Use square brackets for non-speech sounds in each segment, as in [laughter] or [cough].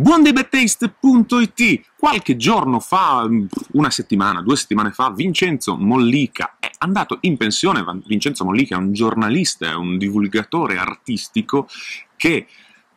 buondebadtaste.it qualche giorno fa, mm, una settimana, due settimane fa, Vincenzo Mollica è andato in pensione. Vincenzo Mollica è un giornalista, è un divulgatore artistico che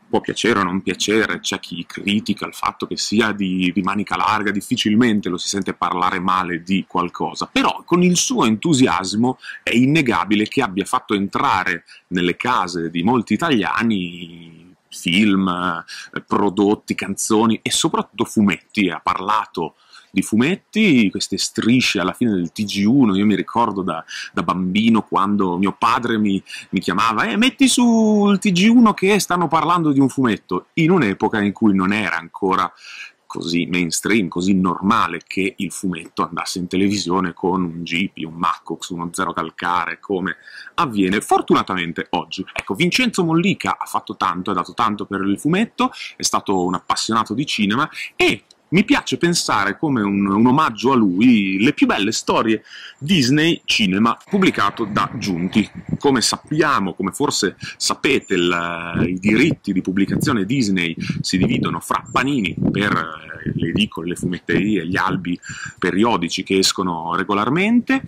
può piacere o non piacere, c'è chi critica il fatto che sia di, di, manica larga, difficilmente lo si sente parlare male di qualcosa, però con il suo entusiasmo è innegabile che abbia fatto entrare nelle case di molti italiani film, prodotti, canzoni e soprattutto fumetti, ha parlato di fumetti, queste strisce alla fine del TG1, io mi ricordo da, da bambino quando mio padre mi, mi chiamava eh, metti sul TG1 che stanno parlando di un fumetto, in un'epoca in cui non era ancora così mainstream, così normale che il fumetto andasse in televisione con un GP, un Macox, uno Zero Calcare, come avviene fortunatamente oggi. Ecco, Vincenzo Mollica ha fatto tanto, ha dato tanto per il fumetto, è stato un appassionato di cinema e mi piace pensare come un, un, omaggio a lui le più belle storie Disney Cinema pubblicato da Giunti. Come sappiamo, come forse sapete, il, i diritti di pubblicazione Disney si dividono fra Panini per eh, le edicole, le fumetterie, gli albi periodici che escono regolarmente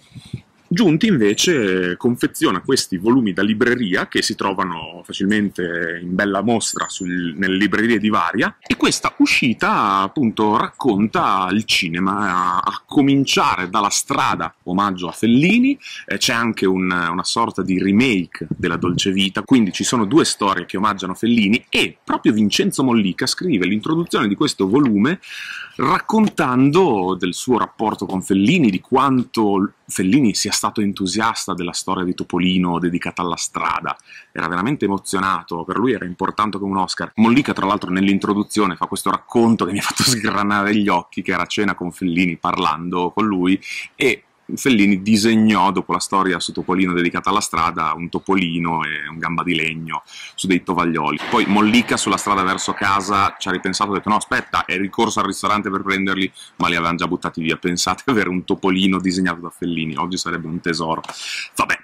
Giunti invece confeziona questi volumi da libreria che si trovano facilmente in bella mostra sul, nelle librerie di Varia e questa uscita appunto racconta il cinema a, a cominciare dalla strada, omaggio a Fellini, eh, c'è anche un, una sorta di remake della Dolce Vita, quindi ci sono due storie che omaggiano Fellini e proprio Vincenzo Mollica scrive l'introduzione di questo volume raccontando del suo rapporto con Fellini, di quanto Fellini sia stato entusiasta della storia di Topolino dedicata alla strada, era veramente emozionato, per lui era importante come un Oscar. Mollica tra l'altro nell'introduzione fa questo racconto che mi ha fatto sgranare gli occhi, che era a cena con Fellini parlando con lui e Fellini disegnò, dopo la storia su Topolino dedicata alla strada, un topolino e un gamba di legno su dei tovaglioli. Poi Mollica sulla strada verso casa ci ha ripensato e ha detto no aspetta, è ricorso al ristorante per prenderli, ma li avevano già buttati via. Pensate [laughs] avere un topolino disegnato da Fellini, oggi sarebbe un tesoro. Vabbè.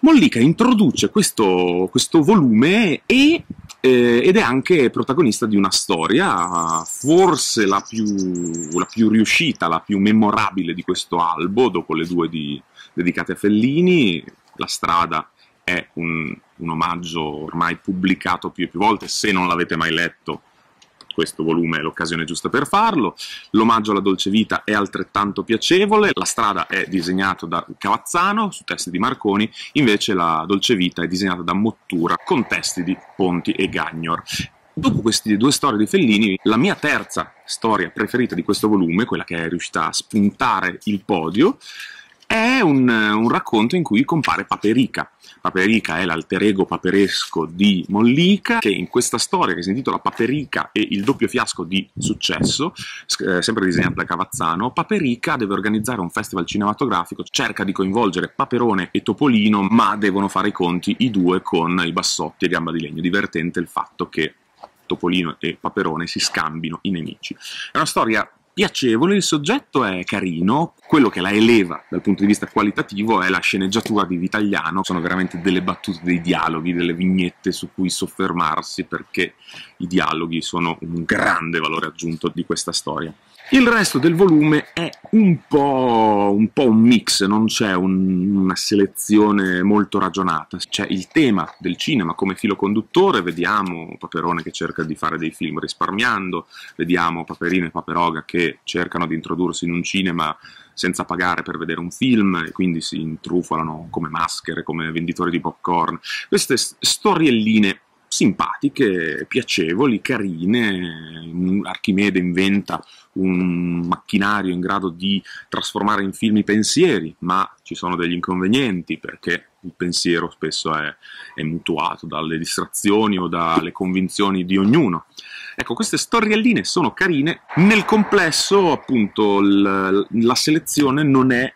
Mollica introduce questo, questo volume e eh, ed è anche protagonista di una storia, forse la più, la più, riuscita, la più memorabile di questo albo, dopo le due di, dedicate a Fellini, La strada è un, un omaggio ormai pubblicato più e più volte, se non l'avete mai letto questo volume è l'occasione giusta per farlo. L'omaggio alla dolce vita è altrettanto piacevole, la strada è disegnata da Cavazzano su testi di Marconi, invece la dolce vita è disegnata da Mottura con testi di Ponti e Gagnor. Dopo queste due storie di Fellini, la mia terza storia preferita di questo volume, quella che è riuscita a spuntare il podio, è un, un racconto in cui compare Paperica. Paperica è l'alter ego paperesco di Mollica, che in questa storia che si intitola Paperica e il doppio fiasco di successo, eh, sempre disegnata da Cavazzano, Paperica deve organizzare un festival cinematografico, cerca di coinvolgere Paperone e Topolino, ma devono fare i conti i due con i bassotti e gamba di legno. Divertente il fatto che Topolino e Paperone si scambino i nemici. È una storia piacevole, il soggetto è carino, quello che la eleva dal punto di vista qualitativo è la sceneggiatura di Vitaliano, sono veramente delle battute, dei dialoghi, delle vignette su cui soffermarsi perché i dialoghi sono un grande valore aggiunto di questa storia. Il resto del volume è un po' un, po un mix, non c'è un, una selezione molto ragionata. C'è il tema del cinema come filo conduttore, vediamo Paperone che cerca di fare dei film risparmiando, vediamo Paperino e Paperoga che cercano di introdursi in un cinema senza pagare per vedere un film e quindi si intrufolano come maschere, come venditori di popcorn. Queste storielline simpatiche, piacevoli, carine. Archimede inventa un macchinario in grado di trasformare in film i pensieri, ma ci sono degli inconvenienti perché il pensiero spesso è, è mutuato dalle distrazioni o dalle convinzioni di ognuno. Ecco, queste storielline sono carine, nel complesso appunto l- la selezione non è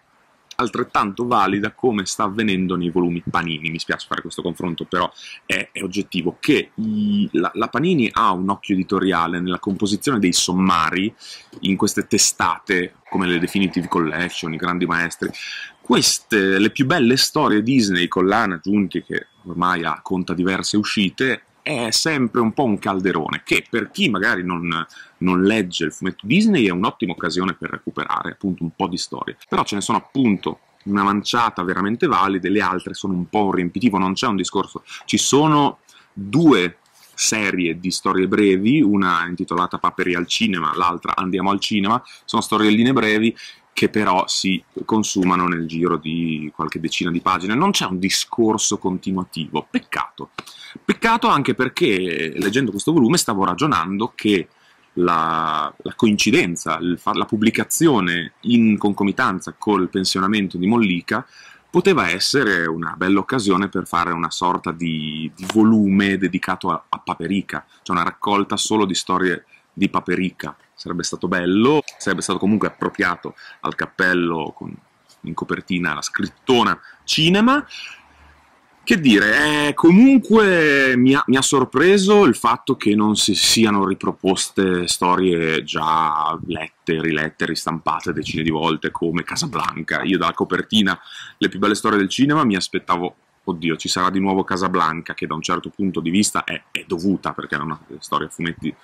altrettanto valida come sta avvenendo nei volumi Panini. Mi spiace fare questo confronto, però è, è oggettivo che i, la, la, Panini ha un occhio editoriale nella composizione dei sommari in queste testate come le Definitive Collection, i grandi maestri. Queste, le più belle storie Disney con Lana Giunti, che ormai ha, conta diverse uscite, è sempre un po' un calderone che per chi magari non non legge il fumetto Disney è un'ottima occasione per recuperare appunto un po' di storie. Però ce ne sono appunto una manciata veramente valide, le altre sono un po' un riempitivo, non c'è un discorso. Ci sono due serie di storie brevi, una intitolata Paperi al cinema, l'altra Andiamo al cinema, sono storielline brevi che però si consumano nel giro di qualche decina di pagine. Non c'è un discorso continuativo, peccato. Peccato anche perché leggendo questo volume stavo ragionando che la, la coincidenza, fa- la pubblicazione in concomitanza col pensionamento di Mollica poteva essere una bella occasione per fare una sorta di, di volume dedicato a, a, Paperica, cioè una raccolta solo di storie di Paperica. Sarebbe stato bello, sarebbe stato comunque appropriato al cappello con in copertina la scrittona cinema che dire, eh, comunque mi ha, mi ha, sorpreso il fatto che non si siano riproposte storie già lette, rilette, ristampate decine di volte come Casablanca. Io dalla copertina Le più belle storie del cinema mi aspettavo oddio, ci sarà di nuovo Casablanca, che da un certo punto di vista è, è dovuta, perché è una storia a fumetti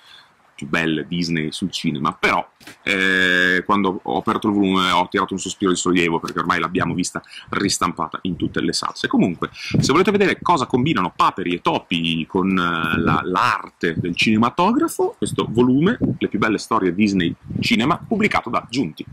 più belle Disney sul cinema, però eh, quando ho aperto il volume ho tirato un sospiro di sollievo perché ormai l'abbiamo vista ristampata in tutte le salse. Comunque, se volete vedere cosa combinano paperi e topi con eh, la, l'arte del cinematografo, questo volume, le più belle storie Disney cinema, pubblicato da Giunti.